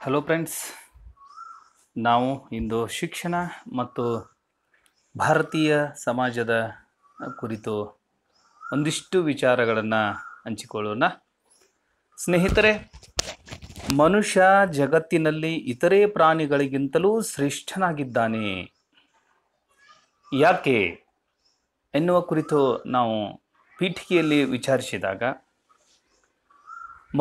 hello friends ನಾವು ಇಂದು ಶಿಕ್ಷಣ ಮತ್ತು ಭಾರತೀಯ ಸಮಾಜದ ಕುರಿತು ಒಂದಿಷ್ಟು ವಿಚಾರಗಳನ್ನು ಹಂಚಿಕೊಳ್ಳೋಣ ಸ್ನೇಹಿತರೆ ಮನುಷ್ಯ ಜಗತ್ತಿನಲ್ಲಿ ಇತರೆ ಪ್ರಾಣಿಗಳಿಗಿಂತಲೂ ಶ್ರೇಷ್ಠನಾಗಿದ್ದಾನೆ ಯಾಕೆ ಎನ್ನುವ ಕುರಿತು ನಾವು ಪೀಠಿಕೆಯಲ್ಲಿ ವಿಚಾರಿಸಿದಾಗ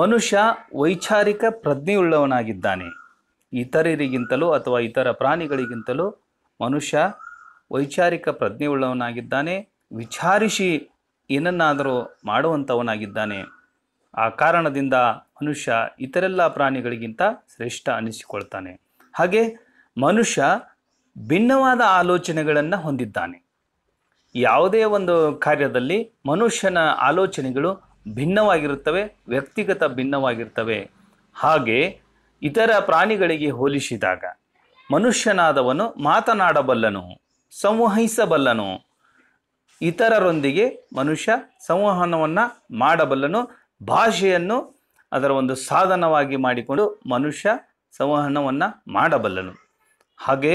ಮನುಷ್ಯ ವೈಚಾರಿಕ ಪ್ರಜ್ಞೆಯುಳ್ಳವನಾಗಿದ್ದಾನೆ ಇತರರಿಗಿಂತಲೂ ಅಥವಾ ಇತರ ಪ್ರಾಣಿಗಳಿಗಿಂತಲೂ ಮನುಷ್ಯ ವೈಚಾರಿಕ ಪ್ರಜ್ಞೆಯುಳ್ಳವನಾಗಿದ್ದಾನೆ ವಿಚಾರಿಸಿ ಏನನ್ನಾದರೂ ಮಾಡುವಂಥವನಾಗಿದ್ದಾನೆ ಆ ಕಾರಣದಿಂದ ಮನುಷ್ಯ ಇತರೆಲ್ಲ ಪ್ರಾಣಿಗಳಿಗಿಂತ ಶ್ರೇಷ್ಠ ಅನಿಸಿಕೊಳ್ತಾನೆ ಹಾಗೆ ಮನುಷ್ಯ ಭಿನ್ನವಾದ ಆಲೋಚನೆಗಳನ್ನು ಹೊಂದಿದ್ದಾನೆ ಯಾವುದೇ ಒಂದು ಕಾರ್ಯದಲ್ಲಿ ಮನುಷ್ಯನ ಆಲೋಚನೆಗಳು ಭಿನ್ನವಾಗಿರುತ್ತವೆ ವ್ಯಕ್ತಿಗತ ಭಿನ್ನವಾಗಿರ್ತವೆ ಹಾಗೆ ಇತರ ಪ್ರಾಣಿಗಳಿಗೆ ಹೋಲಿಸಿದಾಗ ಮನುಷ್ಯನಾದವನು ಮಾತನಾಡಬಲ್ಲನು ಸಂವಹಿಸಬಲ್ಲನು ಇತರರೊಂದಿಗೆ ಮನುಷ್ಯ ಸಂವಹನವನ್ನು ಮಾಡಬಲ್ಲನು ಭಾಷೆಯನ್ನು ಅದರ ಒಂದು ಸಾಧನವಾಗಿ ಮಾಡಿಕೊಂಡು ಮನುಷ್ಯ ಸಂವಹನವನ್ನು ಮಾಡಬಲ್ಲನು ಹಾಗೆ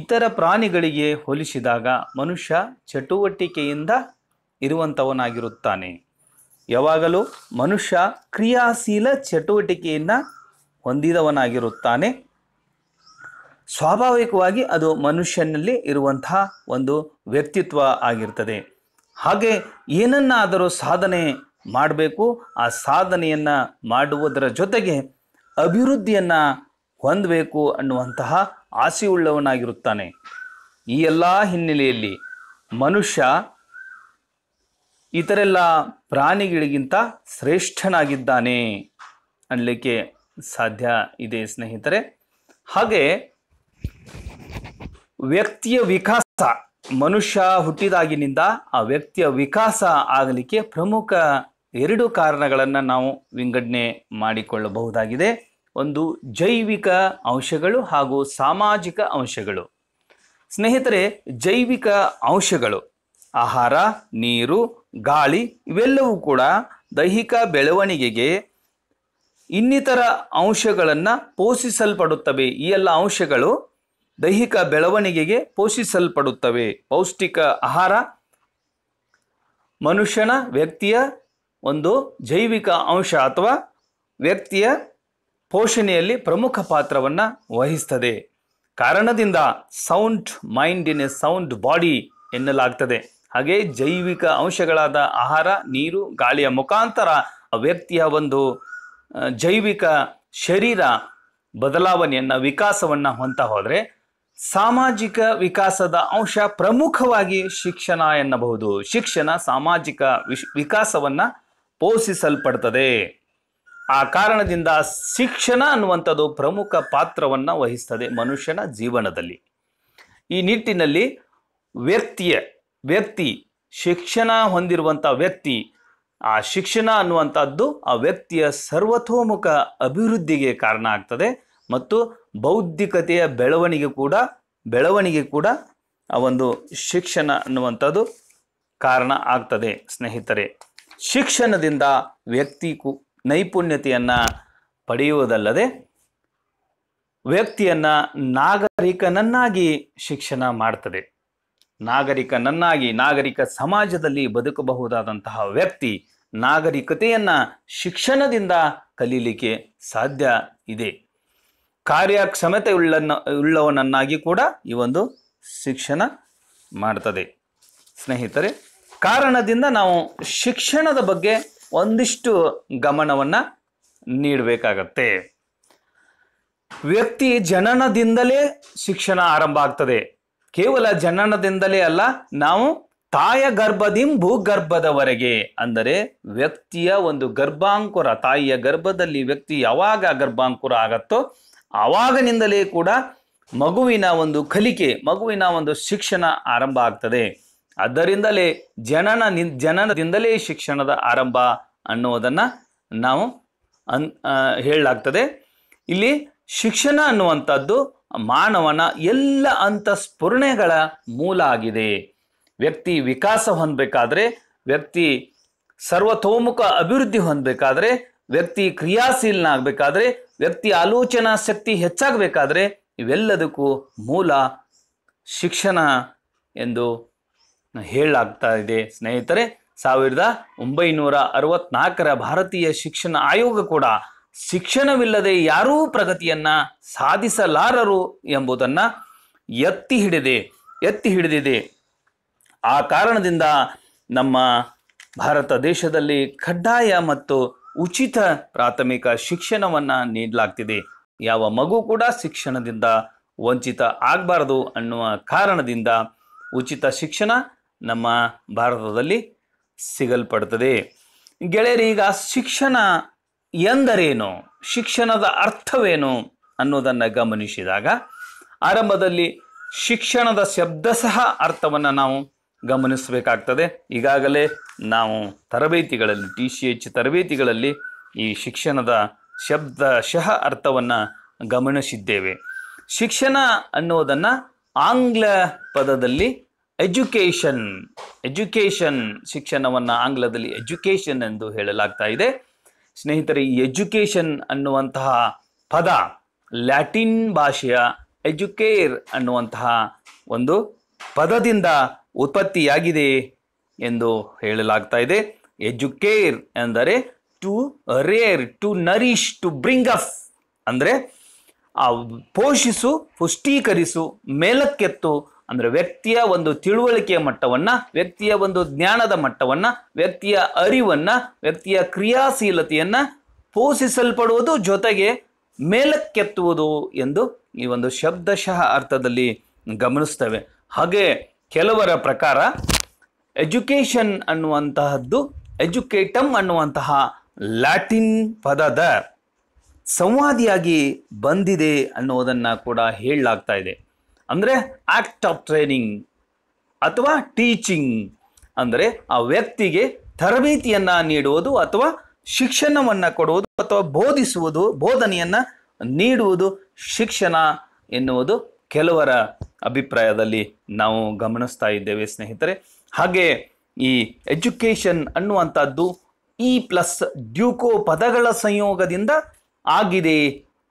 ಇತರ ಪ್ರಾಣಿಗಳಿಗೆ ಹೋಲಿಸಿದಾಗ ಮನುಷ್ಯ ಚಟುವಟಿಕೆಯಿಂದ ಇರುವಂಥವನಾಗಿರುತ್ತಾನೆ ಯಾವಾಗಲೂ ಮನುಷ್ಯ ಕ್ರಿಯಾಶೀಲ ಚಟುವಟಿಕೆಯನ್ನು ಹೊಂದಿದವನಾಗಿರುತ್ತಾನೆ ಸ್ವಾಭಾವಿಕವಾಗಿ ಅದು ಮನುಷ್ಯನಲ್ಲಿ ಇರುವಂತಹ ಒಂದು ವ್ಯಕ್ತಿತ್ವ ಆಗಿರ್ತದೆ ಹಾಗೆ ಏನನ್ನಾದರೂ ಸಾಧನೆ ಮಾಡಬೇಕು ಆ ಸಾಧನೆಯನ್ನು ಮಾಡುವುದರ ಜೊತೆಗೆ ಅಭಿವೃದ್ಧಿಯನ್ನು ಹೊಂದಬೇಕು ಅನ್ನುವಂತಹ ಆಸೆಯುಳ್ಳವನಾಗಿರುತ್ತಾನೆ ಈ ಎಲ್ಲ ಹಿನ್ನೆಲೆಯಲ್ಲಿ ಮನುಷ್ಯ ಇತರೆಲ್ಲ ಪ್ರಾಣಿಗಳಿಗಿಂತ ಶ್ರೇಷ್ಠನಾಗಿದ್ದಾನೆ ಅನ್ನಲಿಕ್ಕೆ ಸಾಧ್ಯ ಇದೆ ಸ್ನೇಹಿತರೆ ಹಾಗೆ ವ್ಯಕ್ತಿಯ ವಿಕಾಸ ಮನುಷ್ಯ ಹುಟ್ಟಿದಾಗಿನಿಂದ ಆ ವ್ಯಕ್ತಿಯ ವಿಕಾಸ ಆಗಲಿಕ್ಕೆ ಪ್ರಮುಖ ಎರಡು ಕಾರಣಗಳನ್ನು ನಾವು ವಿಂಗಡಣೆ ಮಾಡಿಕೊಳ್ಳಬಹುದಾಗಿದೆ ಒಂದು ಜೈವಿಕ ಅಂಶಗಳು ಹಾಗೂ ಸಾಮಾಜಿಕ ಅಂಶಗಳು ಸ್ನೇಹಿತರೆ ಜೈವಿಕ ಅಂಶಗಳು ಆಹಾರ ನೀರು ಗಾಳಿ ಇವೆಲ್ಲವೂ ಕೂಡ ದೈಹಿಕ ಬೆಳವಣಿಗೆಗೆ ಇನ್ನಿತರ ಅಂಶಗಳನ್ನು ಪೋಷಿಸಲ್ಪಡುತ್ತವೆ ಈ ಎಲ್ಲ ಅಂಶಗಳು ದೈಹಿಕ ಬೆಳವಣಿಗೆಗೆ ಪೋಷಿಸಲ್ಪಡುತ್ತವೆ ಪೌಷ್ಟಿಕ ಆಹಾರ ಮನುಷ್ಯನ ವ್ಯಕ್ತಿಯ ಒಂದು ಜೈವಿಕ ಅಂಶ ಅಥವಾ ವ್ಯಕ್ತಿಯ ಪೋಷಣೆಯಲ್ಲಿ ಪ್ರಮುಖ ಪಾತ್ರವನ್ನು ವಹಿಸ್ತದೆ ಕಾರಣದಿಂದ sound mind in a sound body ಎನ್ನಲಾಗ್ತದೆ ಹಾಗೆ ಜೈವಿಕ ಅಂಶಗಳಾದ ಆಹಾರ ನೀರು ಗಾಳಿಯ ಮುಖಾಂತರ ವ್ಯಕ್ತಿಯ ಒಂದು ಜೈವಿಕ ಶರೀರ ಬದಲಾವಣೆಯನ್ನು ವಿಕಾಸವನ್ನು ಹೊಂತ ಹೋದರೆ ಸಾಮಾಜಿಕ ವಿಕಾಸದ ಅಂಶ ಪ್ರಮುಖವಾಗಿ ಶಿಕ್ಷಣ ಎನ್ನಬಹುದು ಶಿಕ್ಷಣ ಸಾಮಾಜಿಕ ವಿಶ್ ವಿಕಾಸವನ್ನು ಪೋಷಿಸಲ್ಪಡ್ತದೆ ಆ ಕಾರಣದಿಂದ ಶಿಕ್ಷಣ ಅನ್ನುವಂಥದ್ದು ಪ್ರಮುಖ ಪಾತ್ರವನ್ನು ವಹಿಸ್ತದೆ ಮನುಷ್ಯನ ಜೀವನದಲ್ಲಿ ಈ ನಿಟ್ಟಿನಲ್ಲಿ ವ್ಯಕ್ತಿಯ ವ್ಯಕ್ತಿ ಶಿಕ್ಷಣ ಹೊಂದಿರುವಂಥ ವ್ಯಕ್ತಿ ಆ ಶಿಕ್ಷಣ ಅನ್ನುವಂಥದ್ದು ಆ ವ್ಯಕ್ತಿಯ ಸರ್ವತೋಮುಖ ಅಭಿವೃದ್ಧಿಗೆ ಕಾರಣ ಆಗ್ತದೆ ಮತ್ತು ಬೌದ್ಧಿಕತೆಯ ಬೆಳವಣಿಗೆ ಕೂಡ ಬೆಳವಣಿಗೆ ಕೂಡ ಆ ಒಂದು ಶಿಕ್ಷಣ ಅನ್ನುವಂಥದ್ದು ಕಾರಣ ಆಗ್ತದೆ ಸ್ನೇಹಿತರೆ ಶಿಕ್ಷಣದಿಂದ ವ್ಯಕ್ತಿ ಕು ನೈಪುಣ್ಯತೆಯನ್ನು ಪಡೆಯುವುದಲ್ಲದೆ ವ್ಯಕ್ತಿಯನ್ನು ನಾಗರಿಕನನ್ನಾಗಿ ಶಿಕ್ಷಣ ಮಾಡ್ತದೆ ನಾಗರಿಕನನ್ನಾಗಿ ನಾಗರಿಕ ಸಮಾಜದಲ್ಲಿ ಬದುಕಬಹುದಾದಂತಹ ವ್ಯಕ್ತಿ ನಾಗರಿಕತೆಯನ್ನು ಶಿಕ್ಷಣದಿಂದ ಕಲೀಲಿಕ್ಕೆ ಸಾಧ್ಯ ಇದೆ ಕಾರ್ಯಕ್ಷಮತೆ ಉಳ್ಳನ್ನ ಉಳ್ಳವನನ್ನಾಗಿ ಕೂಡ ಈ ಒಂದು ಶಿಕ್ಷಣ ಮಾಡ್ತದೆ ಸ್ನೇಹಿತರೆ ಕಾರಣದಿಂದ ನಾವು ಶಿಕ್ಷಣದ ಬಗ್ಗೆ ಒಂದಿಷ್ಟು ಗಮನವನ್ನು ನೀಡಬೇಕಾಗತ್ತೆ ವ್ಯಕ್ತಿ ಜನನದಿಂದಲೇ ಶಿಕ್ಷಣ ಆರಂಭ ಆಗ್ತದೆ ಕೇವಲ ಜನನದಿಂದಲೇ ಅಲ್ಲ ನಾವು ತಾಯ ಗರ್ಭದಿಂ ಭೂಗರ್ಭದವರೆಗೆ ಅಂದರೆ ವ್ಯಕ್ತಿಯ ಒಂದು ಗರ್ಭಾಂಕುರ ತಾಯಿಯ ಗರ್ಭದಲ್ಲಿ ವ್ಯಕ್ತಿ ಯಾವಾಗ ಗರ್ಭಾಂಕುರ ಆಗತ್ತೋ ಆವಾಗನಿಂದಲೇ ಕೂಡ ಮಗುವಿನ ಒಂದು ಕಲಿಕೆ ಮಗುವಿನ ಒಂದು ಶಿಕ್ಷಣ ಆರಂಭ ಆಗ್ತದೆ ಅದರಿಂದಲೇ ಜನನ ಜನನದಿಂದಲೇ ಶಿಕ್ಷಣದ ಆರಂಭ ಅನ್ನುವುದನ್ನು ನಾವು ಅನ್ ಹೇಳಲಾಗ್ತದೆ ಇಲ್ಲಿ ಶಿಕ್ಷಣ ಅನ್ನುವಂಥದ್ದು ಮಾನವನ ಎಲ್ಲ ಅಂತಸ್ಫುರಣೆಗಳ ಮೂಲ ಆಗಿದೆ ವ್ಯಕ್ತಿ ವಿಕಾಸ ಹೊಂದಬೇಕಾದ್ರೆ ವ್ಯಕ್ತಿ ಸರ್ವತೋಮುಖ ಅಭಿವೃದ್ಧಿ ಹೊಂದಬೇಕಾದ್ರೆ ವ್ಯಕ್ತಿ ಕ್ರಿಯಾಶೀಲನಾಗಬೇಕಾದ್ರೆ ವ್ಯಕ್ತಿ ಆಲೋಚನಾ ಶಕ್ತಿ ಹೆಚ್ಚಾಗಬೇಕಾದ್ರೆ ಇವೆಲ್ಲದಕ್ಕೂ ಮೂಲ ಶಿಕ್ಷಣ ಎಂದು ಹೇಳಲಾಗ್ತಾ ಇದೆ ಸ್ನೇಹಿತರೆ ಸಾವಿರದ ಒಂಬೈನೂರ ಅರವತ್ನಾಲ್ಕರ ಭಾರತೀಯ ಶಿಕ್ಷಣ ಆಯೋಗ ಕೂಡ ಶಿಕ್ಷಣವಿಲ್ಲದೆ ಯಾರೂ ಪ್ರಗತಿಯನ್ನು ಸಾಧಿಸಲಾರರು ಎಂಬುದನ್ನು ಎತ್ತಿ ಹಿಡಿದೆ ಎತ್ತಿ ಹಿಡಿದಿದೆ ಆ ಕಾರಣದಿಂದ ನಮ್ಮ ಭಾರತ ದೇಶದಲ್ಲಿ ಕಡ್ಡಾಯ ಮತ್ತು ಉಚಿತ ಪ್ರಾಥಮಿಕ ಶಿಕ್ಷಣವನ್ನು ನೀಡಲಾಗ್ತಿದೆ ಯಾವ ಮಗು ಕೂಡ ಶಿಕ್ಷಣದಿಂದ ವಂಚಿತ ಆಗಬಾರದು ಅನ್ನುವ ಕಾರಣದಿಂದ ಉಚಿತ ಶಿಕ್ಷಣ ನಮ್ಮ ಭಾರತದಲ್ಲಿ ಸಿಗಲ್ಪಡ್ತದೆ ಗೆಳೆಯರೀಗ ಶಿಕ್ಷಣ ಎಂದರೇನು ಶಿಕ್ಷಣದ ಅರ್ಥವೇನು ಅನ್ನೋದನ್ನು ಗಮನಿಸಿದಾಗ ಆರಂಭದಲ್ಲಿ ಶಿಕ್ಷಣದ ಶಬ್ದ ಸಹ ಅರ್ಥವನ್ನು ನಾವು ಗಮನಿಸಬೇಕಾಗ್ತದೆ ಈಗಾಗಲೇ ನಾವು ತರಬೇತಿಗಳಲ್ಲಿ ಟಿ ಸಿ ಎಚ್ ತರಬೇತಿಗಳಲ್ಲಿ ಈ ಶಿಕ್ಷಣದ ಶಬ್ದಶಃ ಅರ್ಥವನ್ನು ಗಮನಿಸಿದ್ದೇವೆ ಶಿಕ್ಷಣ ಅನ್ನೋದನ್ನು ಆಂಗ್ಲ ಪದದಲ್ಲಿ ಎಜುಕೇಷನ್ ಎಜುಕೇಷನ್ ಶಿಕ್ಷಣವನ್ನು ಆಂಗ್ಲದಲ್ಲಿ ಎಜುಕೇಷನ್ ಎಂದು ಹೇಳಲಾಗ್ತಾ ಇದೆ ಸ್ನೇಹಿತರೆ ಈ ಎಜುಕೇಷನ್ ಅನ್ನುವಂತಹ ಪದ ಲ್ಯಾಟಿನ್ ಭಾಷೆಯ ಎಜುಕೇರ್ ಅನ್ನುವಂತಹ ಒಂದು ಪದದಿಂದ ಉತ್ಪತ್ತಿಯಾಗಿದೆ ಎಂದು ಹೇಳಲಾಗ್ತಾ ಇದೆ ಎಜುಕೇರ್ ಅಂದರೆ to rear to nourish to bring up ಅಂದರೆ ಆ ಪೋಷಿಸು ಪುಷ್ಟೀಕರಿಸು ಮೇಲಕ್ಕೆತ್ತು ಅಂದರೆ ವ್ಯಕ್ತಿಯ ಒಂದು ತಿಳುವಳಿಕೆಯ ಮಟ್ಟವನ್ನು ವ್ಯಕ್ತಿಯ ಒಂದು ಜ್ಞಾನದ ಮಟ್ಟವನ್ನು ವ್ಯಕ್ತಿಯ ಅರಿವನ್ನು ವ್ಯಕ್ತಿಯ ಕ್ರಿಯಾಶೀಲತೆಯನ್ನು ಪೋಷಿಸಲ್ಪಡುವುದು ಜೊತೆಗೆ ಮೇಲಕ್ಕೆತ್ತುವುದು ಎಂದು ಈ ಒಂದು ಶಬ್ದಶಃ ಅರ್ಥದಲ್ಲಿ ಗಮನಿಸ್ತೇವೆ ಹಾಗೆ ಕೆಲವರ ಪ್ರಕಾರ ಎಜುಕೇಷನ್ ಅನ್ನುವಂತಹದ್ದು ಎಜುಕೇಟಮ್ ಅನ್ನುವಂತಹ ಲ್ಯಾಟಿನ್ ಪದದ ಸಂವಾದಿಯಾಗಿ ಬಂದಿದೆ ಅನ್ನೋದನ್ನು ಕೂಡ ಹೇಳಲಾಗ್ತಾ ಇದೆ ಅಂದರೆ ಆಕ್ಟ್ ಆಫ್ ಟ್ರೈನಿಂಗ್ ಅಥವಾ ಟೀಚಿಂಗ್ ಅಂದರೆ ಆ ವ್ಯಕ್ತಿಗೆ ತರಬೇತಿಯನ್ನು ನೀಡುವುದು ಅಥವಾ ಶಿಕ್ಷಣವನ್ನು ಕೊಡುವುದು ಅಥವಾ ಬೋಧಿಸುವುದು ಬೋಧನೆಯನ್ನು ನೀಡುವುದು ಶಿಕ್ಷಣ ಎನ್ನುವುದು ಕೆಲವರ ಅಭಿಪ್ರಾಯದಲ್ಲಿ ನಾವು ಗಮನಿಸ್ತಾ ಇದ್ದೇವೆ ಸ್ನೇಹಿತರೆ ಹಾಗೆ ಈ ಎಜುಕೇಷನ್ ಅನ್ನುವಂಥದ್ದು ಈ ಪ್ಲಸ್ ಡ್ಯೂಕೋ ಪದಗಳ ಸಂಯೋಗದಿಂದ ಆಗಿದೆ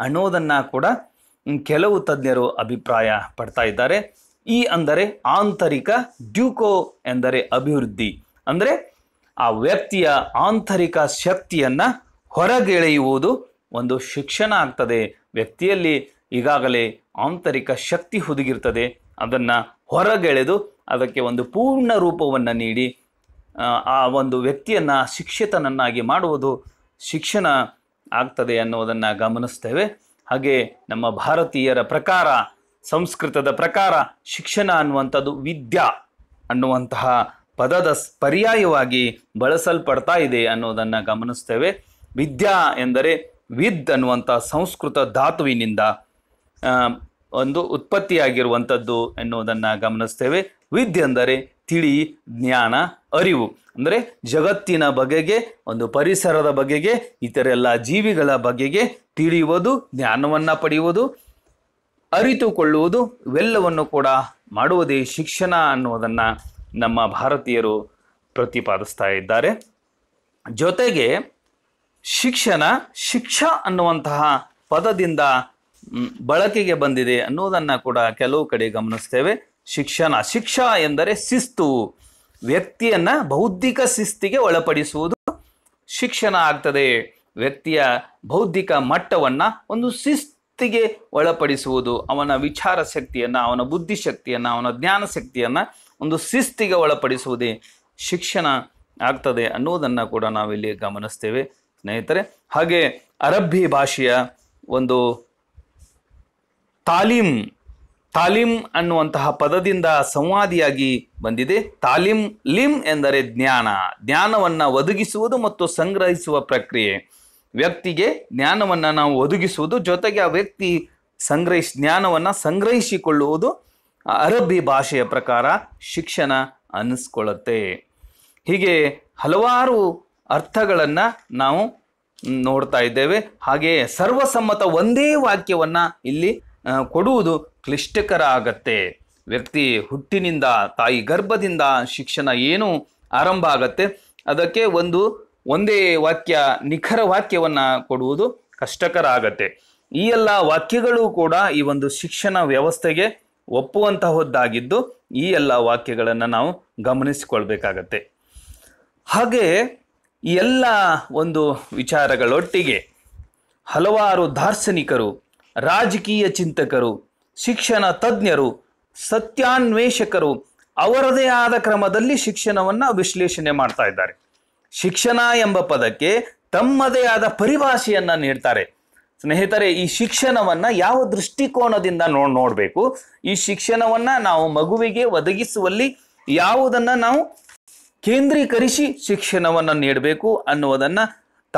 ಅನ್ನೋದನ್ನು ಕೂಡ ಕೆಲವು ತಜ್ಞರು ಅಭಿಪ್ರಾಯ ಪಡ್ತಾ ಇದ್ದಾರೆ ಈ ಅಂದರೆ ಆಂತರಿಕ ಡ್ಯೂಕೋ ಎಂದರೆ ಅಭಿವೃದ್ಧಿ ಅಂದರೆ ಆ ವ್ಯಕ್ತಿಯ ಆಂತರಿಕ ಶಕ್ತಿಯನ್ನು ಹೊರಗೆಳೆಯುವುದು ಒಂದು ಶಿಕ್ಷಣ ಆಗ್ತದೆ ವ್ಯಕ್ತಿಯಲ್ಲಿ ಈಗಾಗಲೇ ಆಂತರಿಕ ಶಕ್ತಿ ಹುದುಗಿರ್ತದೆ ಅದನ್ನು ಹೊರಗೆಳೆದು ಅದಕ್ಕೆ ಒಂದು ಪೂರ್ಣ ರೂಪವನ್ನು ನೀಡಿ ಆ ಒಂದು ವ್ಯಕ್ತಿಯನ್ನು ಶಿಕ್ಷಿತನನ್ನಾಗಿ ಮಾಡುವುದು ಶಿಕ್ಷಣ ಆಗ್ತದೆ ಅನ್ನೋದನ್ನು ಗಮನಿಸ್ತೇವೆ ಹಾಗೆ ನಮ್ಮ ಭಾರತೀಯರ ಪ್ರಕಾರ ಸಂಸ್ಕೃತದ ಪ್ರಕಾರ ಶಿಕ್ಷಣ ಅನ್ನುವಂಥದ್ದು ವಿದ್ಯಾ ಅನ್ನುವಂತಹ ಪದದ ಪರ್ಯಾಯವಾಗಿ ಬಳಸಲ್ಪಡ್ತಾ ಇದೆ ಅನ್ನೋದನ್ನು ಗಮನಿಸ್ತೇವೆ ವಿದ್ಯಾ ಎಂದರೆ ವಿದ್ ಅನ್ನುವಂಥ ಸಂಸ್ಕೃತ ಧಾತುವಿನಿಂದ ಒಂದು ಉತ್ಪತ್ತಿಯಾಗಿರುವಂಥದ್ದು ಎನ್ನುವುದನ್ನು ಗಮನಿಸ್ತೇವೆ ವಿದ್ಯೆ ಅಂದರೆ ತಿಳಿ ಜ್ಞಾನ ಅರಿವು ಅಂದರೆ ಜಗತ್ತಿನ ಬಗೆಗೆ ಒಂದು ಪರಿಸರದ ಬಗೆಗೆ ಇತರೆಲ್ಲ ಜೀವಿಗಳ ಬಗೆಗೆ ತಿಳಿಯುವುದು ಜ್ಞಾನವನ್ನು ಪಡೆಯುವುದು ಅರಿತುಕೊಳ್ಳುವುದು ಇವೆಲ್ಲವನ್ನು ಕೂಡ ಮಾಡುವುದೇ ಶಿಕ್ಷಣ ಅನ್ನುವುದನ್ನು ನಮ್ಮ ಭಾರತೀಯರು ಪ್ರತಿಪಾದಿಸ್ತಾ ಇದ್ದಾರೆ ಜೊತೆಗೆ ಶಿಕ್ಷಣ ಶಿಕ್ಷ ಅನ್ನುವಂತಹ ಪದದಿಂದ ಬಳಕೆಗೆ ಬಂದಿದೆ ಅನ್ನೋದನ್ನು ಕೂಡ ಕೆಲವು ಕಡೆ ಗಮನಿಸ್ತೇವೆ ಶಿಕ್ಷಣ ಶಿಕ್ಷ ಎಂದರೆ ಶಿಸ್ತು ವ್ಯಕ್ತಿಯನ್ನು ಬೌದ್ಧಿಕ ಶಿಸ್ತಿಗೆ ಒಳಪಡಿಸುವುದು ಶಿಕ್ಷಣ ಆಗ್ತದೆ ವ್ಯಕ್ತಿಯ ಬೌದ್ಧಿಕ ಮಟ್ಟವನ್ನು ಒಂದು ಶಿಸ್ತಿಗೆ ಒಳಪಡಿಸುವುದು ಅವನ ವಿಚಾರ ಶಕ್ತಿಯನ್ನು ಅವನ ಬುದ್ಧಿಶಕ್ತಿಯನ್ನು ಅವನ ಜ್ಞಾನ ಶಕ್ತಿಯನ್ನು ಒಂದು ಶಿಸ್ತಿಗೆ ಒಳಪಡಿಸುವುದೇ ಶಿಕ್ಷಣ ಆಗ್ತದೆ ಅನ್ನೋದನ್ನು ಕೂಡ ನಾವಿಲ್ಲಿ ಗಮನಿಸ್ತೇವೆ ಸ್ನೇಹಿತರೆ ಹಾಗೆ ಅರಬ್ಬಿ ಭಾಷೆಯ ಒಂದು ತಾಲೀಮ್ ತಾಲೀಮ್ ಅನ್ನುವಂತಹ ಪದದಿಂದ ಸಂವಾದಿಯಾಗಿ ಬಂದಿದೆ ತಾಲೀಮ್ ಲಿಮ್ ಎಂದರೆ ಜ್ಞಾನ ಜ್ಞಾನವನ್ನು ಒದಗಿಸುವುದು ಮತ್ತು ಸಂಗ್ರಹಿಸುವ ಪ್ರಕ್ರಿಯೆ ವ್ಯಕ್ತಿಗೆ ಜ್ಞಾನವನ್ನು ನಾವು ಒದಗಿಸುವುದು ಜೊತೆಗೆ ಆ ವ್ಯಕ್ತಿ ಸಂಗ್ರಹಿಸಿ ಜ್ಞಾನವನ್ನು ಸಂಗ್ರಹಿಸಿಕೊಳ್ಳುವುದು ಅರಬ್ಬಿ ಭಾಷೆಯ ಪ್ರಕಾರ ಶಿಕ್ಷಣ ಅನ್ನಿಸ್ಕೊಳ್ಳುತ್ತೆ ಹೀಗೆ ಹಲವಾರು ಅರ್ಥಗಳನ್ನು ನಾವು ನೋಡ್ತಾ ಇದ್ದೇವೆ ಹಾಗೆಯೇ ಸರ್ವಸಮ್ಮತ ಒಂದೇ ವಾಕ್ಯವನ್ನು ಇಲ್ಲಿ ಕೊಡುವುದು ಕ್ಲಿಷ್ಟಕರ ಆಗತ್ತೆ ವ್ಯಕ್ತಿ ಹುಟ್ಟಿನಿಂದ ತಾಯಿ ಗರ್ಭದಿಂದ ಶಿಕ್ಷಣ ಏನು ಆರಂಭ ಆಗತ್ತೆ ಅದಕ್ಕೆ ಒಂದು ಒಂದೇ ವಾಕ್ಯ ನಿಖರ ವಾಕ್ಯವನ್ನು ಕೊಡುವುದು ಕಷ್ಟಕರ ಆಗತ್ತೆ ಈ ಎಲ್ಲ ವಾಕ್ಯಗಳು ಕೂಡ ಈ ಒಂದು ಶಿಕ್ಷಣ ವ್ಯವಸ್ಥೆಗೆ ಒಪ್ಪುವಂತಹದ್ದಾಗಿದ್ದು ಈ ಎಲ್ಲ ವಾಕ್ಯಗಳನ್ನು ನಾವು ಗಮನಿಸಿಕೊಳ್ಬೇಕಾಗತ್ತೆ ಹಾಗೆ ಎಲ್ಲ ಒಂದು ವಿಚಾರಗಳೊಟ್ಟಿಗೆ ಹಲವಾರು ದಾರ್ಶನಿಕರು ರಾಜಕೀಯ ಚಿಂತಕರು ಶಿಕ್ಷಣ ತಜ್ಞರು ಸತ್ಯಾನ್ವೇಷಕರು ಅವರದೇ ಆದ ಕ್ರಮದಲ್ಲಿ ಶಿಕ್ಷಣವನ್ನು ವಿಶ್ಲೇಷಣೆ ಮಾಡ್ತಾ ಇದ್ದಾರೆ ಶಿಕ್ಷಣ ಎಂಬ ಪದಕ್ಕೆ ತಮ್ಮದೇ ಆದ ಪರಿಭಾಷೆಯನ್ನ ನೀಡ್ತಾರೆ ಸ್ನೇಹಿತರೆ ಈ ಶಿಕ್ಷಣವನ್ನ ಯಾವ ದೃಷ್ಟಿಕೋನದಿಂದ ನೋಡ್ ನೋಡಬೇಕು ಈ ಶಿಕ್ಷಣವನ್ನ ನಾವು ಮಗುವಿಗೆ ಒದಗಿಸುವಲ್ಲಿ ಯಾವುದನ್ನ ನಾವು ಕೇಂದ್ರೀಕರಿಸಿ ಶಿಕ್ಷಣವನ್ನು ನೀಡಬೇಕು ಅನ್ನುವುದನ್ನು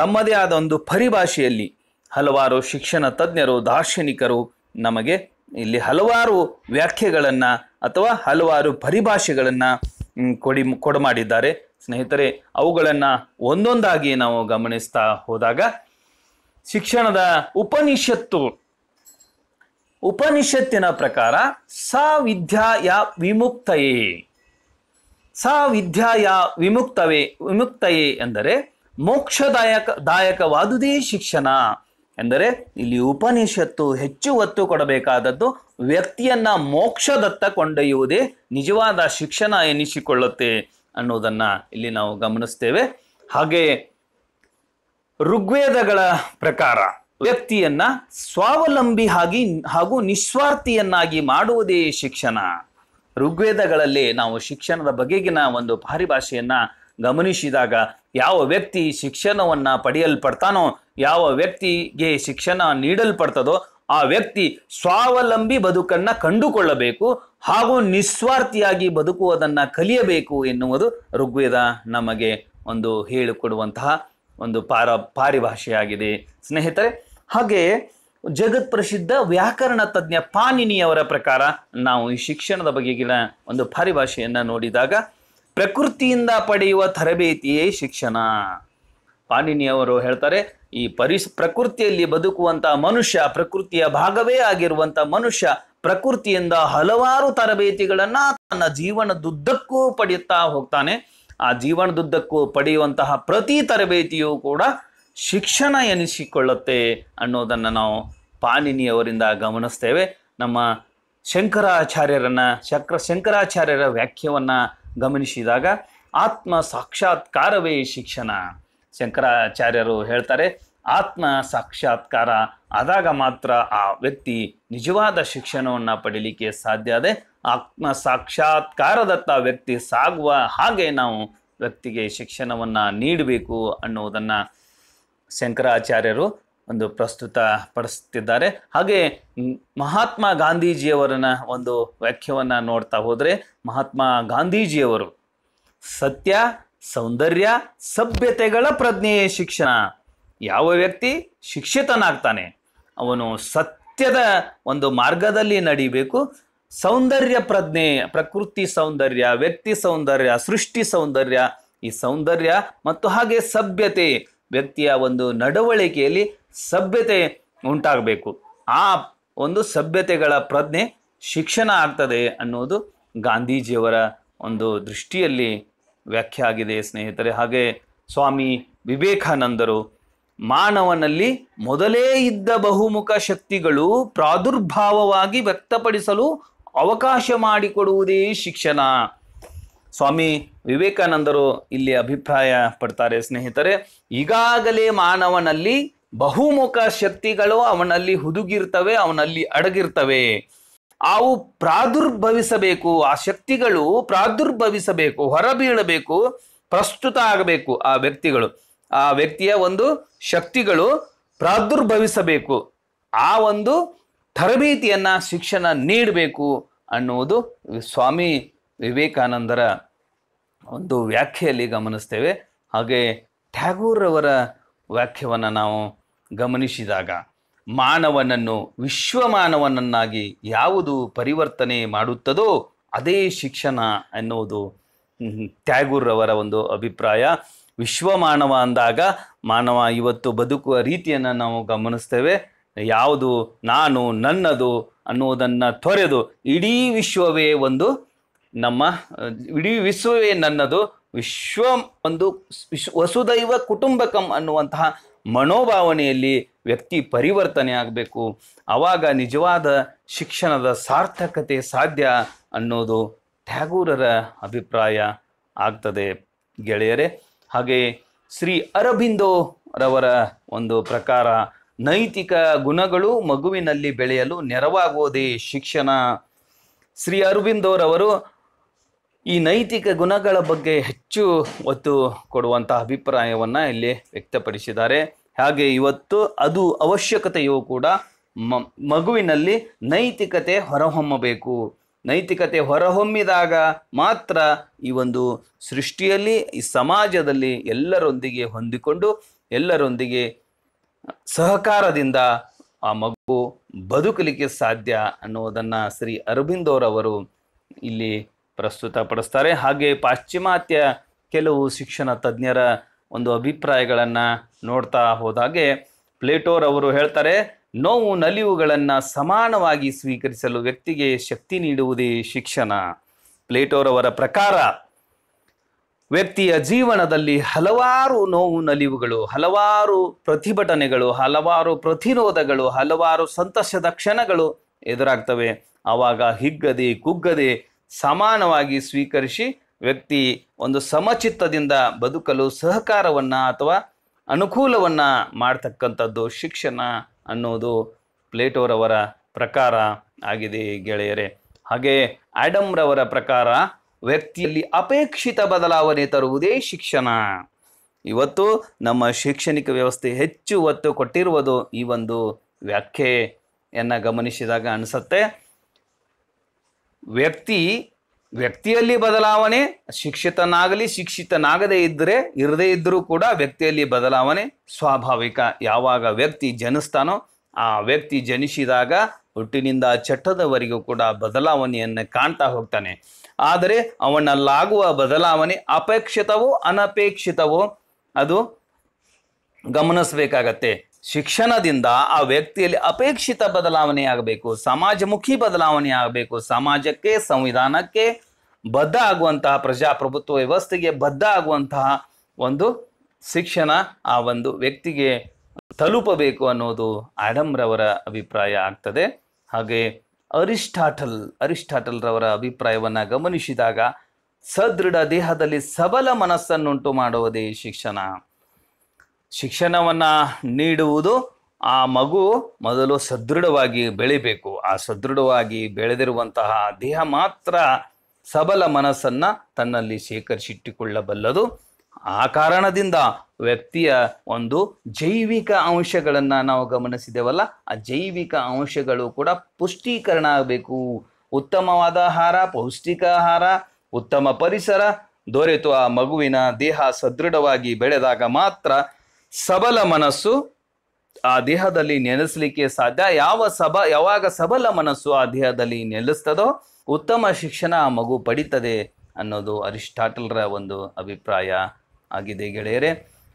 ತಮ್ಮದೇ ಆದ ಒಂದು ಪರಿಭಾಷೆಯಲ್ಲಿ ಹಲವಾರು ಶಿಕ್ಷಣ ತಜ್ಞರು ದಾರ್ಶನಿಕರು ನಮಗೆ ಇಲ್ಲಿ ಹಲವಾರು ವ್ಯಾಖ್ಯೆಗಳನ್ನು ಅಥವಾ ಹಲವಾರು ಪರಿಭಾಷೆಗಳನ್ನು ಕೊಡಿ ಕೊಡಮಾಡಿದ್ದಾರೆ ಸ್ನೇಹಿತರೆ ಅವುಗಳನ್ನು ಒಂದೊಂದಾಗಿ ನಾವು ಗಮನಿಸ್ತಾ ಹೋದಾಗ ಶಿಕ್ಷಣದ ಉಪನಿಷತ್ತು ಉಪನಿಷತ್ತಿನ ಪ್ರಕಾರ ಸಾ ವಿಮುಕ್ತಯೇ ಸಾ ವಿಮುಕ್ತವೇ ವಿಮುಕ್ತಯೇ ಎಂದರೆ ಮೋಕ್ಷದಾಯಕ ದಾಯಕವಾದುದೇ ಶಿಕ್ಷಣ ಎಂದರೆ ಇಲ್ಲಿ ಉಪನಿಷತ್ತು ಹೆಚ್ಚು ಒತ್ತು ಕೊಡಬೇಕಾದದ್ದು ವ್ಯಕ್ತಿಯನ್ನ ಮೋಕ್ಷದತ್ತ ಕೊಂಡೊಯ್ಯುವುದೇ ನಿಜವಾದ ಶಿಕ್ಷಣ ಎನಿಸಿಕೊಳ್ಳುತ್ತೆ ಅನ್ನೋದನ್ನ ಇಲ್ಲಿ ನಾವು ಗಮನಿಸ್ತೇವೆ ಹಾಗೆ ಋಗ್ವೇದಗಳ ಪ್ರಕಾರ ವ್ಯಕ್ತಿಯನ್ನ ಸ್ವಾವಲಂಬಿ ಆಗಿ ಹಾಗೂ ನಿಸ್ವಾರ್ಥಿಯನ್ನಾಗಿ ಮಾಡುವುದೇ ಶಿಕ್ಷಣ ಋಗ್ವೇದಗಳಲ್ಲಿ ನಾವು ಶಿಕ್ಷಣದ ಬಗೆಗಿನ ಒಂದು ಪರಿಭಾಷೆಯನ್ನ ಗಮನಿಸಿದಾಗ ಯಾವ ವ್ಯಕ್ತಿ ಶಿಕ್ಷಣವನ್ನು ಪಡೆಯಲ್ಪಡ್ತಾನೋ ಯಾವ ವ್ಯಕ್ತಿಗೆ ಶಿಕ್ಷಣ ನೀಡಲ್ಪಡ್ತದೋ ಆ ವ್ಯಕ್ತಿ ಸ್ವಾವಲಂಬಿ ಬದುಕನ್ನು ಕಂಡುಕೊಳ್ಳಬೇಕು ಹಾಗೂ ನಿಸ್ವಾರ್ಥಿಯಾಗಿ ಬದುಕುವುದನ್ನು ಕಲಿಯಬೇಕು ಎನ್ನುವುದು ಋಗ್ವೇದ ನಮಗೆ ಒಂದು ಹೇಳಿಕೊಡುವಂತಹ ಒಂದು ಪಾರ ಪಾರಿಭಾಷೆಯಾಗಿದೆ ಸ್ನೇಹಿತರೆ ಹಾಗೆ ಜಗತ್ ಪ್ರಸಿದ್ಧ ವ್ಯಾಕರಣ ತಜ್ಞ ಪಾನಿನಿಯವರ ಪ್ರಕಾರ ನಾವು ಈ ಶಿಕ್ಷಣದ ಬಗೆಗಿನ ಒಂದು ಪಾರಿಭಾಷೆಯನ್ನು ನೋಡಿದಾಗ ಪ್ರಕೃತಿಯಿಂದ ಪಡೆಯುವ ತರಬೇತಿಯೇ ಶಿಕ್ಷಣ ಪಾಣಿನಿಯವರು ಹೇಳ್ತಾರೆ ಈ ಪರಿಸ್ ಪ್ರಕೃತಿಯಲ್ಲಿ ಬದುಕುವಂತ ಮನುಷ್ಯ ಪ್ರಕೃತಿಯ ಭಾಗವೇ ಆಗಿರುವಂತ ಮನುಷ್ಯ ಪ್ರಕೃತಿಯಿಂದ ಹಲವಾರು ತರಬೇತಿಗಳನ್ನು ತನ್ನ ಜೀವನದುದ್ದಕ್ಕೂ ಪಡೆಯುತ್ತಾ ಹೋಗ್ತಾನೆ ಆ ಜೀವನದುದ್ದಕ್ಕೂ ಪಡೆಯುವಂತಹ ಪ್ರತಿ ತರಬೇತಿಯೂ ಕೂಡ ಶಿಕ್ಷಣ ಎನಿಸಿಕೊಳ್ಳುತ್ತೆ ಅನ್ನೋದನ್ನ ನಾವು ಪಾಣಿನಿಯವರಿಂದ ಗಮನಿಸ್ತೇವೆ ನಮ್ಮ ಶಂಕರಾಚಾರ್ಯರನ್ನ ಶಕ್ರ ಶಂಕರಾಚಾರ್ಯರ ವ್ಯಾಖ್ಯವನ್ನ ಗಮನಿಸಿದಾಗ ಆತ್ಮ ಸಾಕ್ಷಾತ್ಕಾರವೇ ಶಿಕ್ಷಣ ಶಂಕರಾಚಾರ್ಯರು ಹೇಳ್ತಾರೆ ಆತ್ಮ ಸಾಕ್ಷಾತ್ಕಾರ ಆದಾಗ ಮಾತ್ರ ಆ ವ್ಯಕ್ತಿ ನಿಜವಾದ ಶಿಕ್ಷಣವನ್ನು ಪಡೀಲಿಕ್ಕೆ ಸಾಧ್ಯ ಅದೇ ಆತ್ಮ ಸಾಕ್ಷಾತ್ಕಾರದತ್ತ ವ್ಯಕ್ತಿ ಸಾಗುವ ಹಾಗೆ ನಾವು ವ್ಯಕ್ತಿಗೆ ಶಿಕ್ಷಣವನ್ನು ನೀಡಬೇಕು ಅನ್ನುವುದನ್ನು ಶಂಕರಾಚಾರ್ಯರು ಒಂದು ಪ್ರಸ್ತುತ ಪಡಿಸ್ತಿದ್ದಾರೆ ಹಾಗೆ ಮಹಾತ್ಮ ಗಾಂಧೀಜಿಯವರನ್ನ ಒಂದು ವ್ಯಾಖ್ಯವನ್ನು ನೋಡ್ತಾ ಹೋದರೆ ಮಹಾತ್ಮ ಗಾಂಧೀಜಿಯವರು ಸತ್ಯ ಸೌಂದರ್ಯ ಸಭ್ಯತೆಗಳ ಪ್ರಜ್ಞೆಯ ಶಿಕ್ಷಣ ಯಾವ ವ್ಯಕ್ತಿ ಶಿಕ್ಷಿತನಾಗ್ತಾನೆ ಅವನು ಸತ್ಯದ ಒಂದು ಮಾರ್ಗದಲ್ಲಿ ನಡೀಬೇಕು ಸೌಂದರ್ಯ ಪ್ರಜ್ಞೆ ಪ್ರಕೃತಿ ಸೌಂದರ್ಯ ವ್ಯಕ್ತಿ ಸೌಂದರ್ಯ ಸೃಷ್ಟಿ ಸೌಂದರ್ಯ ಈ ಸೌಂದರ್ಯ ಮತ್ತು ಹಾಗೆ ಸಭ್ಯತೆ ವ್ಯಕ್ತಿಯ ಒಂದು ನಡವಳಿಕೆಯಲ್ಲಿ ಸಭ್ಯತೆ ಉಂಟಾಗಬೇಕು ಆ ಒಂದು ಸಭ್ಯತೆಗಳ ಪ್ರಜ್ಞೆ ಶಿಕ್ಷಣ ಆಗ್ತದೆ ಅನ್ನೋದು ಗಾಂಧೀಜಿಯವರ ಒಂದು ದೃಷ್ಟಿಯಲ್ಲಿ ವ್ಯಾಖ್ಯೆ ಆಗಿದೆ ಸ್ನೇಹಿತರೆ ಹಾಗೆ ಸ್ವಾಮಿ ವಿವೇಕಾನಂದರು ಮಾನವನಲ್ಲಿ ಮೊದಲೇ ಇದ್ದ ಬಹುಮುಖ ಶಕ್ತಿಗಳು ಪ್ರಾದುರ್ಭಾವವಾಗಿ ವ್ಯಕ್ತಪಡಿಸಲು ಅವಕಾಶ ಮಾಡಿಕೊಡುವುದೇ ಶಿಕ್ಷಣ ಸ್ವಾಮಿ ವಿವೇಕಾನಂದರು ಇಲ್ಲಿ ಅಭಿಪ್ರಾಯ ಪಡ್ತಾರೆ ಸ್ನೇಹಿತರೆ ಈಗಾಗಲೇ ಮಾನವನಲ್ಲಿ ಬಹುಮುಖ ಶಕ್ತಿಗಳು ಅವನಲ್ಲಿ ಹುದುಗಿರ್ತವೆ ಅವನಲ್ಲಿ ಅಡಗಿರ್ತವೆ ಅವು ಪ್ರಾದುರ್ಭವಿಸಬೇಕು ಆ ಶಕ್ತಿಗಳು ಪ್ರಾದುರ್ಭವಿಸಬೇಕು ಹೊರಬೀಳಬೇಕು ಪ್ರಸ್ತುತ ಆಗಬೇಕು ಆ ವ್ಯಕ್ತಿಗಳು ಆ ವ್ಯಕ್ತಿಯ ಒಂದು ಶಕ್ತಿಗಳು ಪ್ರಾದುರ್ಭವಿಸಬೇಕು ಆ ಒಂದು ತರಬೇತಿಯನ್ನು ಶಿಕ್ಷಣ ನೀಡಬೇಕು ಅನ್ನುವುದು ಸ್ವಾಮಿ ವಿವೇಕಾನಂದರ ಒಂದು ವ್ಯಾಖ್ಯೆಯಲ್ಲಿ ಗಮನಿಸ್ತೇವೆ ಹಾಗೆ ಟ್ಯಾಗೂರ್ರವರ ವ್ಯಾಖ್ಯವನ್ನು ನಾವು ಗಮನಿಸಿದಾಗ ಮಾನವನನ್ನು ವಿಶ್ವಮಾನವನನ್ನಾಗಿ ಯಾವುದು ಪರಿವರ್ತನೆ ಮಾಡುತ್ತದೋ ಅದೇ ಶಿಕ್ಷಣ ಎನ್ನುವುದು ಟ್ಯಾಗೂರ್ ಒಂದು ಅಭಿಪ್ರಾಯ ವಿಶ್ವಮಾನವ ಅಂದಾಗ ಮಾನವ ಇವತ್ತು ಬದುಕುವ ರೀತಿಯನ್ನು ನಾವು ಗಮನಿಸ್ತೇವೆ ಯಾವುದು ನಾನು ನನ್ನದು ಅನ್ನುವುದನ್ನು ತೊರೆದು ಇಡೀ ವಿಶ್ವವೇ ಒಂದು ನಮ್ಮ ಇಡೀ ವಿಶ್ವವೇ ನನ್ನದು ವಿಶ್ವ ಒಂದು ವಿಶ್ ವಸುದೈವ ಕುಟುಂಬಕಂ ಅನ್ನುವಂತಹ ಮನೋಭಾವನೆಯಲ್ಲಿ ವ್ಯಕ್ತಿ ಪರಿವರ್ತನೆ ಆಗಬೇಕು ಆವಾಗ ನಿಜವಾದ ಶಿಕ್ಷಣದ ಸಾರ್ಥಕತೆ ಸಾಧ್ಯ ಅನ್ನೋದು ಟ್ಯಾಗೂರರ ಅಭಿಪ್ರಾಯ ಆಗ್ತದೆ ಗೆಳೆಯರೆ ಹಾಗೆ ಶ್ರೀ ಅರಬಿಂದೋ ರವರ ಒಂದು ಪ್ರಕಾರ ನೈತಿಕ ಗುಣಗಳು ಮಗುವಿನಲ್ಲಿ ಬೆಳೆಯಲು ನೆರವಾಗುವುದೇ ಶಿಕ್ಷಣ ಶ್ರೀ ಅರಬಿಂದೋರವರು ಈ ನೈತಿಕ ಗುಣಗಳ ಬಗ್ಗೆ ಹೆಚ್ಚು ಒತ್ತು ಕೊಡುವಂತಹ ಅಭಿಪ್ರಾಯವನ್ನು ಇಲ್ಲಿ ವ್ಯಕ್ತಪಡಿಸಿದ್ದಾರೆ ಹಾಗೆ ಇವತ್ತು ಅದು ಅವಶ್ಯಕತೆಯೂ ಕೂಡ ಮಗುವಿನಲ್ಲಿ ನೈತಿಕತೆ ಹೊರಹೊಮ್ಮಬೇಕು ನೈತಿಕತೆ ಹೊರಹೊಮ್ಮಿದಾಗ ಮಾತ್ರ ಈ ಒಂದು ಸೃಷ್ಟಿಯಲ್ಲಿ ಈ ಸಮಾಜದಲ್ಲಿ ಎಲ್ಲರೊಂದಿಗೆ ಹೊಂದಿಕೊಂಡು ಎಲ್ಲರೊಂದಿಗೆ ಸಹಕಾರದಿಂದ ಆ ಮಗು ಬದುಕಲಿಕ್ಕೆ ಸಾಧ್ಯ ಅನ್ನುವುದನ್ನು ಶ್ರೀ ಅರವಿಂದೋರವರು ಇಲ್ಲಿ ಪ್ರಸ್ತುತಪಡಿಸ್ತಾರೆ ಹಾಗೆ ಪಾಶ್ಚಿಮಾತ್ಯ ಕೆಲವು ಶಿಕ್ಷಣ ತಜ್ಞರ ಒಂದು ಅಭಿಪ್ರಾಯಗಳನ್ನು ನೋಡ್ತಾ ಹೋದಾಗೆ ಪ್ಲೇಟೋರವರು ಹೇಳ್ತಾರೆ ನೋವು ನಲಿವುಗಳನ್ನು ಸಮಾನವಾಗಿ ಸ್ವೀಕರಿಸಲು ವ್ಯಕ್ತಿಗೆ ಶಕ್ತಿ ನೀಡುವುದೇ ಶಿಕ್ಷಣ ಪ್ಲೇಟೋರವರ ಪ್ರಕಾರ ವ್ಯಕ್ತಿಯ ಜೀವನದಲ್ಲಿ ಹಲವಾರು ನೋವು ನಲಿವುಗಳು ಹಲವಾರು ಪ್ರತಿಭಟನೆಗಳು ಹಲವಾರು ಪ್ರತಿರೋಧಗಳು ಹಲವಾರು ಸಂತಸದ ಕ್ಷಣಗಳು ಎದುರಾಗ್ತವೆ ಆವಾಗ ಹಿಗ್ಗದೆ ಕುಗ್ಗದೆ ಸಮಾನವಾಗಿ ಸ್ವೀಕರಿಸಿ ವ್ಯಕ್ತಿ ಒಂದು ಸಮಚಿತ್ತದಿಂದ ಬದುಕಲು ಸಹಕಾರವನ್ನು ಅಥವಾ ಅನುಕೂಲವನ್ನು ಮಾಡ್ತಕ್ಕಂಥದ್ದು ಶಿಕ್ಷಣ ಅನ್ನೋದು ಪ್ಲೇಟೋರವರ ಪ್ರಕಾರ ಆಗಿದೆ ಗೆಳೆಯರೆ ಹಾಗೆ ಆಡಮ್ರವರ ಪ್ರಕಾರ ವ್ಯಕ್ತಿಯಲ್ಲಿ ಅಪೇಕ್ಷಿತ ಬದಲಾವಣೆ ತರುವುದೇ ಶಿಕ್ಷಣ ಇವತ್ತು ನಮ್ಮ ಶೈಕ್ಷಣಿಕ ವ್ಯವಸ್ಥೆ ಹೆಚ್ಚು ಒತ್ತು ಕೊಟ್ಟಿರುವುದು ಈ ಒಂದು ವ್ಯಾಖ್ಯೆಯನ್ನು ಗಮನಿಸಿದಾಗ ಅನಿಸುತ್ತೆ ವ್ಯಕ್ತಿ ವ್ಯಕ್ತಿಯಲ್ಲಿ ಬದಲಾವಣೆ ಶಿಕ್ಷಿತನಾಗಲಿ ಶಿಕ್ಷಿತನಾಗದೇ ಇದ್ದರೆ ಇರದೇ ಇದ್ದರೂ ಕೂಡ ವ್ಯಕ್ತಿಯಲ್ಲಿ ಬದಲಾವಣೆ ಸ್ವಾಭಾವಿಕ ಯಾವಾಗ ವ್ಯಕ್ತಿ ಜನಿಸ್ತಾನೋ ಆ ವ್ಯಕ್ತಿ ಜನಿಸಿದಾಗ ಹುಟ್ಟಿನಿಂದ ಚಟ್ಟದವರೆಗೂ ಕೂಡ ಬದಲಾವಣೆಯನ್ನು ಕಾಣ್ತಾ ಹೋಗ್ತಾನೆ ಆದರೆ ಅವನಲ್ಲಾಗುವ ಬದಲಾವಣೆ ಅಪೇಕ್ಷಿತವೋ ಅನಪೇಕ್ಷಿತವೋ ಅದು ಗಮನಿಸಬೇಕಾಗತ್ತೆ ಶಿಕ್ಷಣದಿಂದ ಆ ವ್ಯಕ್ತಿಯಲ್ಲಿ ಅಪೇಕ್ಷಿತ ಬದಲಾವಣೆ ಆಗಬೇಕು ಸಮಾಜಮುಖಿ ಬದಲಾವಣೆ ಆಗಬೇಕು ಸಮಾಜಕ್ಕೆ ಸಂವಿಧಾನಕ್ಕೆ ಬದ್ಧ ಆಗುವಂತಹ ಪ್ರಜಾಪ್ರಭುತ್ವ ವ್ಯವಸ್ಥೆಗೆ ಬದ್ಧ ಆಗುವಂತಹ ಒಂದು ಶಿಕ್ಷಣ ಆ ಒಂದು ವ್ಯಕ್ತಿಗೆ ತಲುಪಬೇಕು ಅನ್ನೋದು ಆಡಮ್ರವರ ಅಭಿಪ್ರಾಯ ಆಗ್ತದೆ ಹಾಗೆ ಅರಿಸ್ಟಾಟಲ್ ಅರಿಸ್ಟಾಟಲ್ರವರ ಅಭಿಪ್ರಾಯವನ್ನು ಗಮನಿಸಿದಾಗ ಸದೃಢ ದೇಹದಲ್ಲಿ ಸಬಲ ಮನಸ್ಸನ್ನುಂಟು ಮಾಡುವುದೇ ಶಿಕ್ಷಣ ಶಿಕ್ಷಣವನ್ನು ನೀಡುವುದು ಆ ಮಗು ಮೊದಲು ಸದೃಢವಾಗಿ ಬೆಳಿಬೇಕು ಆ ಸದೃಢವಾಗಿ ಬೆಳೆದಿರುವಂತಹ ದೇಹ ಮಾತ್ರ ಸಬಲ ಮನಸ್ಸನ್ನು ತನ್ನಲ್ಲಿ ಶೇಖರಿಸಿಟ್ಟುಕೊಳ್ಳಬಲ್ಲದು ಆ ಕಾರಣದಿಂದ ವ್ಯಕ್ತಿಯ ಒಂದು ಜೈವಿಕ ಅಂಶಗಳನ್ನು ನಾವು ಗಮನಿಸಿದೆವಲ್ಲ ಆ ಜೈವಿಕ ಅಂಶಗಳು ಕೂಡ ಪುಷ್ಟೀಕರಣ ಆಗಬೇಕು ಉತ್ತಮವಾದ ಆಹಾರ ಪೌಷ್ಟಿಕ ಆಹಾರ ಉತ್ತಮ ಪರಿಸರ ದೊರೆತು ಆ ಮಗುವಿನ ದೇಹ ಸದೃಢವಾಗಿ ಬೆಳೆದಾಗ ಮಾತ್ರ ಸಬಲ ಮನಸ್ಸು ಆ ದೇಹದಲ್ಲಿ ನೆಲೆಸಲಿಕ್ಕೆ ಸಾಧ್ಯ ಯಾವ ಸಬ ಯಾವಾಗ ಸಬಲ ಮನಸ್ಸು ಆ ದೇಹದಲ್ಲಿ ನೆಲೆಸ್ತದೋ ಉತ್ತಮ ಶಿಕ್ಷಣ ಆ ಮಗು ಪಡಿತದೆ ಅನ್ನೋದು ಅರಿಸ್ಟಾಟಲ್ರ ಒಂದು ಅಭಿಪ್ರಾಯ ಆಗಿದೆ ಗೆಳೆಯರೆ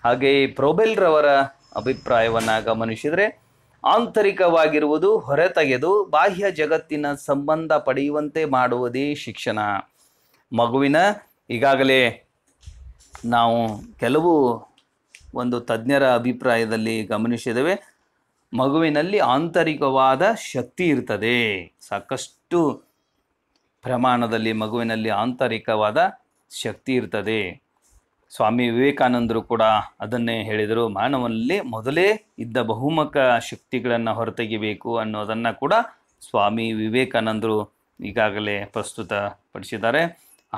ಹಾಗೆ ಪ್ರೊಬೆಲ್ರವರ ಅಭಿಪ್ರಾಯವನ್ನು ಗಮನಿಸಿದರೆ ಆಂತರಿಕವಾಗಿರುವುದು ಹೊರತೆಗೆದು ಬಾಹ್ಯ ಜಗತ್ತಿನ ಸಂಬಂಧ ಪಡೆಯುವಂತೆ ಮಾಡುವುದೇ ಶಿಕ್ಷಣ ಮಗುವಿನ ಈಗಾಗಲೇ ನಾವು ಕೆಲವು ಒಂದು ತಜ್ಞರ ಅಭಿಪ್ರಾಯದಲ್ಲಿ ಗಮನಿಸಿದವೆ ಮಗುವಿನಲ್ಲಿ ಆಂತರಿಕವಾದ ಶಕ್ತಿ ಇರ್ತದೆ ಸಾಕಷ್ಟು ಪ್ರಮಾಣದಲ್ಲಿ ಮಗುವಿನಲ್ಲಿ ಆಂತರಿಕವಾದ ಶಕ್ತಿ ಇರ್ತದೆ ಸ್ವಾಮಿ ವಿವೇಕಾನಂದರು ಕೂಡ ಅದನ್ನೇ ಹೇಳಿದರು ಮಾನವನಲ್ಲಿ ಮೊದಲೇ ಇದ್ದ ಬಹುಮುಖ ಶಕ್ತಿಗಳನ್ನು ಹೊರತೆಗಿಬೇಕು ಅನ್ನೋದನ್ನು ಕೂಡ ಸ್ವಾಮಿ ವಿವೇಕಾನಂದರು ಈಗಾಗಲೇ ಪ್ರಸ್ತುತಪಡಿಸಿದ್ದಾರೆ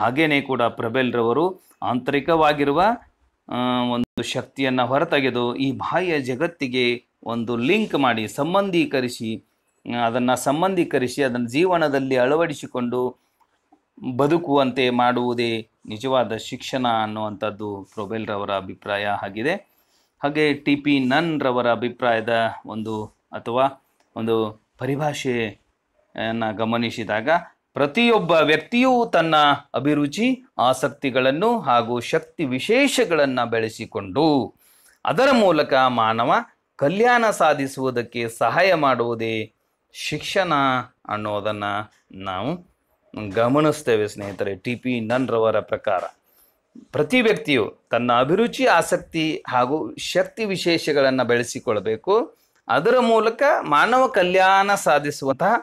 ಹಾಗೆಯೇ ಕೂಡ ಪ್ರಬೆಲ್ರವರು ಆಂತರಿಕವಾಗಿರುವ ಒಂದು ಶಕ್ತಿಯನ್ನು ಹೊರತೆಗೆದು ಈ ಬಾಹ್ಯ ಜಗತ್ತಿಗೆ ಒಂದು ಲಿಂಕ್ ಮಾಡಿ ಸಂಬಂಧೀಕರಿಸಿ ಅದನ್ನು ಸಂಬಂಧೀಕರಿಸಿ ಅದನ್ನು ಜೀವನದಲ್ಲಿ ಅಳವಡಿಸಿಕೊಂಡು ಬದುಕುವಂತೆ ಮಾಡುವುದೇ ನಿಜವಾದ ಶಿಕ್ಷಣ ಅನ್ನುವಂಥದ್ದು ಪ್ರೊಬೆಲ್ರವರ ಅಭಿಪ್ರಾಯ ಆಗಿದೆ ಹಾಗೆ ಟಿ ಪಿ ನನ್ರವರ ಅಭಿಪ್ರಾಯದ ಒಂದು ಅಥವಾ ಒಂದು ಪರಿಭಾಷೆಯನ್ನು ಗಮನಿಸಿದಾಗ ಪ್ರತಿಯೊಬ್ಬ ವ್ಯಕ್ತಿಯೂ ತನ್ನ ಅಭಿರುಚಿ ಆಸಕ್ತಿಗಳನ್ನು ಹಾಗೂ ಶಕ್ತಿ ವಿಶೇಷಗಳನ್ನು ಬೆಳೆಸಿಕೊಂಡು ಅದರ ಮೂಲಕ ಮಾನವ ಕಲ್ಯಾಣ ಸಾಧಿಸುವುದಕ್ಕೆ ಸಹಾಯ ಮಾಡುವುದೇ ಶಿಕ್ಷಣ ಅನ್ನೋದನ್ನು ನಾವು ಗಮನಿಸ್ತೇವೆ ಸ್ನೇಹಿತರೆ ಟಿ ಪಿ ನನ್ರವರ ಪ್ರಕಾರ ಪ್ರತಿ ವ್ಯಕ್ತಿಯು ತನ್ನ ಅಭಿರುಚಿ ಆಸಕ್ತಿ ಹಾಗೂ ಶಕ್ತಿ ವಿಶೇಷಗಳನ್ನು ಬೆಳೆಸಿಕೊಳ್ಳಬೇಕು ಅದರ ಮೂಲಕ ಮಾನವ ಕಲ್ಯಾಣ ಸಾಧಿಸುವಂತಹ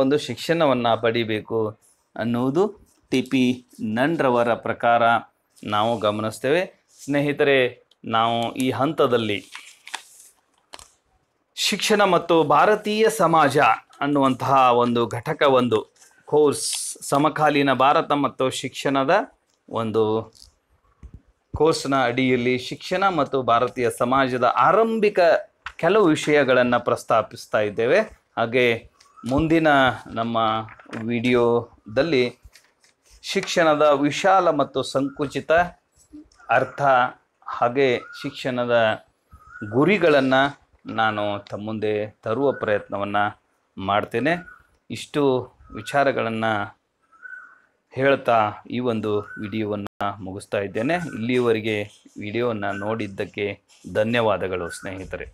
ಒಂದು ಶಿಕ್ಷಣವನ್ನು ಪಡಿಬೇಕು ಅನ್ನುವುದು ಟಿ ಪಿ ನಂಡ್ರವರ ಪ್ರಕಾರ ನಾವು ಗಮನಿಸ್ತೇವೆ ಸ್ನೇಹಿತರೆ ನಾವು ಈ ಹಂತದಲ್ಲಿ ಶಿಕ್ಷಣ ಮತ್ತು ಭಾರತೀಯ ಸಮಾಜ ಅನ್ನುವಂತಹ ಒಂದು ಘಟಕ ಒಂದು ಕೋರ್ಸ್ ಸಮಕಾಲೀನ ಭಾರತ ಮತ್ತು ಶಿಕ್ಷಣದ ಒಂದು ಕೋರ್ಸ್ನ ಅಡಿಯಲ್ಲಿ ಶಿಕ್ಷಣ ಮತ್ತು ಭಾರತೀಯ ಸಮಾಜದ ಆರಂಭಿಕ ಕೆಲವು ವಿಷಯಗಳನ್ನು ಪ್ರಸ್ತಾಪಿಸ್ತಾ ಇದ್ದೇವೆ ಹಾಗೆ ಮುಂದಿನ ನಮ್ಮ ವಿಡಿಯೋದಲ್ಲಿ ಶಿಕ್ಷಣದ ವಿಶಾಲ ಮತ್ತು ಸಂಕುಚಿತ ಅರ್ಥ ಹಾಗೆ ಶಿಕ್ಷಣದ ಗುರಿಗಳನ್ನು ನಾನು ತಮ್ಮ ತರುವ ಪ್ರಯತ್ನವನ್ನು ಮಾಡ್ತೇನೆ ಇಷ್ಟು ವಿಚಾರಗಳನ್ನು ಹೇಳ್ತಾ ಈ ಒಂದು ವಿಡಿಯೋವನ್ನು ಮುಗಿಸ್ತಾ ಇದ್ದೇನೆ ಇಲ್ಲಿಯವರೆಗೆ ವಿಡಿಯೋವನ್ನು ನೋಡಿದ್ದಕ್ಕೆ ಧನ್ಯವಾದಗಳು ಸ್ನೇಹಿತರೆ